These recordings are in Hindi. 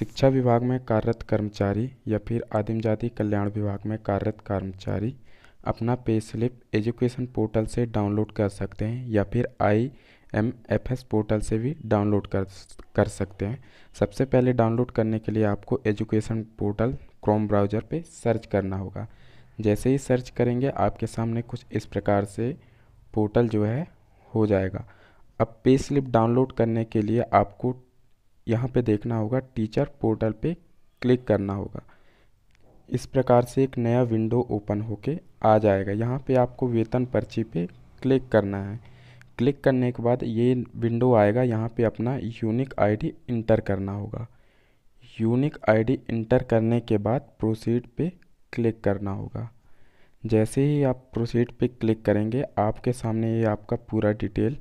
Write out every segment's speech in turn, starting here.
शिक्षा विभाग में कार्यरत कर्मचारी या फिर आदिम जाति कल्याण विभाग में कार्यरत कर्मचारी अपना पे स्लिप एजुकेशन पोर्टल से डाउनलोड कर सकते हैं या फिर I M F S portal से भी डाउनलोड कर कर सकते हैं सबसे पहले डाउनलोड करने के लिए आपको एजुकेशन पोर्टल क्रोम ब्राउज़र पे सर्च करना होगा जैसे ही सर्च करेंगे आपके सामने कुछ इस प्रकार से पोर्टल जो है हो जाएगा अब पे स्लिप डाउनलोड करने के लिए आपको यहाँ पे देखना होगा टीचर पोर्टल पे क्लिक करना होगा इस प्रकार से एक नया विंडो ओपन होके आ जाएगा यहाँ पे आपको वेतन पर्ची पे क्लिक करना है क्लिक करने के बाद ये विंडो आएगा यहाँ पे अपना यूनिक आईडी इंटर करना होगा यूनिक आईडी इंटर करने के बाद प्रोसीड पे क्लिक करना होगा जैसे ही आप प्रोसीड पे क्लिक करेंगे आपके सामने ये आपका पूरा डिटेल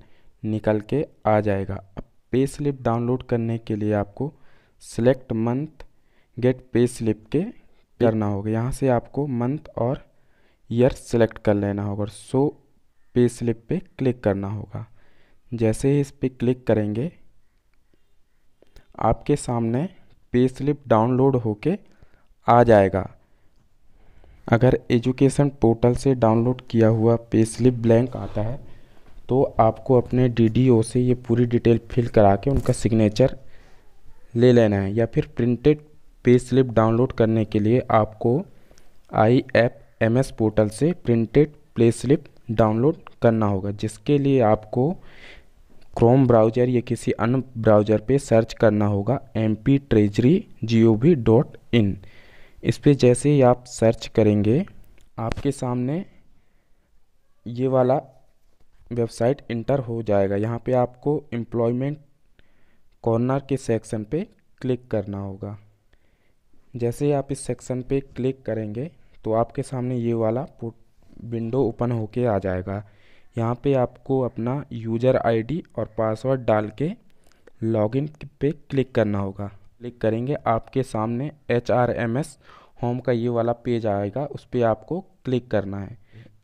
निकल के आ जाएगा अब पे स्लिप डाउनलोड करने के लिए आपको select month get pay slip के करना होगा यहाँ से आपको मंथ और ईयर सेलेक्ट कर लेना होगा और सो पे स्लिप पे क्लिक करना होगा जैसे ही इस पर क्लिक करेंगे आपके सामने पे स्लिप डाउनलोड होके आ जाएगा अगर एजुकेशन पोर्टल से डाउनलोड किया हुआ पे स्लिप ब्लैंक आता है तो आपको अपने डीडीओ से ये पूरी डिटेल फिल करा के उनका सिग्नेचर ले लेना है या फिर प्रिंटेड पे स्लिप डाउनलोड करने के लिए आपको I F M S portal से प्रिंटेड प्ले स्लिप डाउनलोड करना होगा जिसके लिए आपको क्रोम ब्राउज़र या किसी अन्य ब्राउज़र पे सर्च करना होगा M P treasury G O V dot in इस पर जैसे ही आप सर्च करेंगे आपके सामने ये वाला वेबसाइट इंटर हो जाएगा यहाँ पे आपको एम्प्लॉयमेंट कॉर्नर के सेक्शन पे क्लिक करना होगा जैसे ही आप इस सेक्शन पे क्लिक करेंगे तो आपके सामने ये वाला विंडो ओपन होके आ जाएगा यहाँ पे आपको अपना यूज़र आईडी और पासवर्ड डाल के लॉगिन पे क्लिक करना होगा क्लिक करेंगे आपके सामने H R M S home का ये वाला पेज आएगा उस पर आपको क्लिक करना है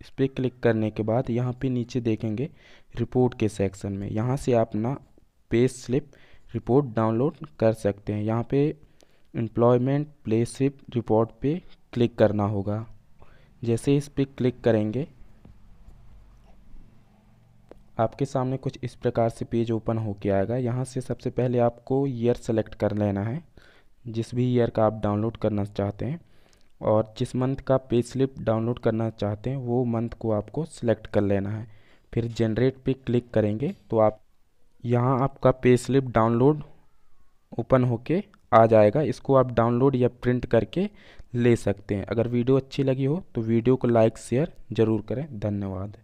इस पर क्लिक करने के बाद यहाँ पे नीचे देखेंगे रिपोर्ट के सेक्शन में यहाँ से आप ना पे स्लिप रिपोर्ट डाउनलोड कर सकते हैं यहाँ पे एम्प्लॉयमेंट प्ले स्लिप रिपोर्ट पे क्लिक करना होगा जैसे इस पर क्लिक करेंगे आपके सामने कुछ इस प्रकार से पेज ओपन हो के आएगा यहाँ से सबसे पहले आपको ईयर सेलेक्ट कर लेना है जिस भी ईयर का आप डाउनलोड करना चाहते हैं और जिस मंथ का पे स्लिप डाउनलोड करना चाहते हैं वो मंथ को आपको सिलेक्ट कर लेना है फिर जनरेट पे क्लिक करेंगे तो आप यहाँ आपका पे स्लिप डाउनलोड ओपन होके आ जाएगा इसको आप डाउनलोड या प्रिंट करके ले सकते हैं अगर वीडियो अच्छी लगी हो तो वीडियो को लाइक शेयर ज़रूर करें धन्यवाद